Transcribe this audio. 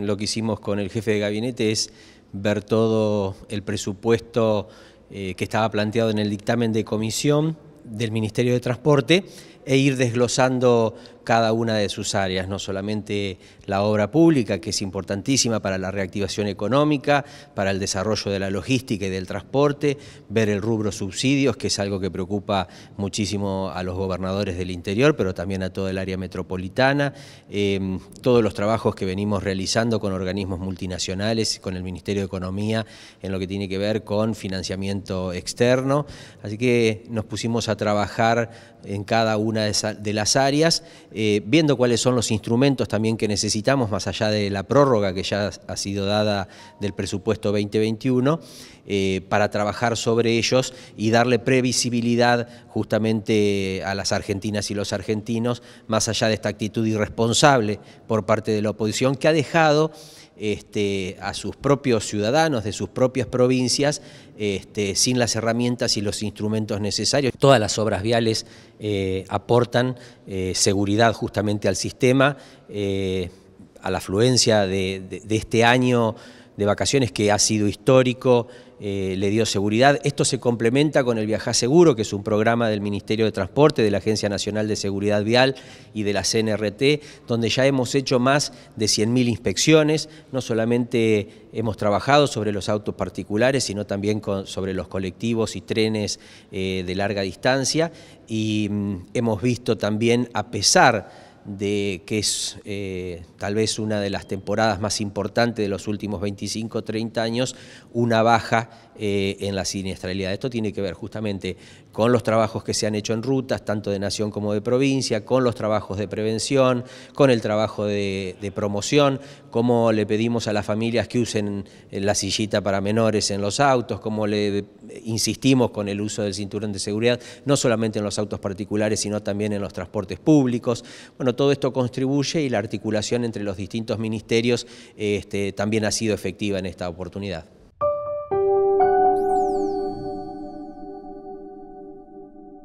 Lo que hicimos con el jefe de gabinete es ver todo el presupuesto eh, que estaba planteado en el dictamen de comisión del Ministerio de Transporte e ir desglosando cada una de sus áreas, no solamente la obra pública, que es importantísima para la reactivación económica, para el desarrollo de la logística y del transporte, ver el rubro subsidios, que es algo que preocupa muchísimo a los gobernadores del interior, pero también a toda el área metropolitana, em, todos los trabajos que venimos realizando con organismos multinacionales, con el Ministerio de Economía, en lo que tiene que ver con financiamiento externo. Así que nos pusimos a trabajar en cada una de las áreas eh, viendo cuáles son los instrumentos también que necesitamos, más allá de la prórroga que ya ha sido dada del presupuesto 2021, eh, para trabajar sobre ellos y darle previsibilidad justamente a las argentinas y los argentinos, más allá de esta actitud irresponsable por parte de la oposición que ha dejado este, a sus propios ciudadanos de sus propias provincias este, sin las herramientas y los instrumentos necesarios. Todas las obras viales eh, aportan eh, seguridad justamente al sistema, eh, a la afluencia de este año de vacaciones que ha sido histórico, eh, le dio seguridad. Esto se complementa con el Viajar Seguro, que es un programa del Ministerio de Transporte, de la Agencia Nacional de Seguridad Vial y de la CNRT, donde ya hemos hecho más de 100.000 inspecciones. No solamente hemos trabajado sobre los autos particulares, sino también sobre los colectivos y trenes eh, de larga distancia. Y mm, hemos visto también, a pesar de que es eh, tal vez una de las temporadas más importantes de los últimos 25, 30 años, una baja eh, en la siniestralidad. Esto tiene que ver justamente con los trabajos que se han hecho en rutas, tanto de nación como de provincia, con los trabajos de prevención, con el trabajo de, de promoción, cómo le pedimos a las familias que usen eh, la sillita para menores en los autos, cómo le insistimos con el uso del cinturón de seguridad, no solamente en los autos particulares, sino también en los transportes públicos. Bueno, todo esto contribuye y la articulación entre los distintos ministerios este, también ha sido efectiva en esta oportunidad.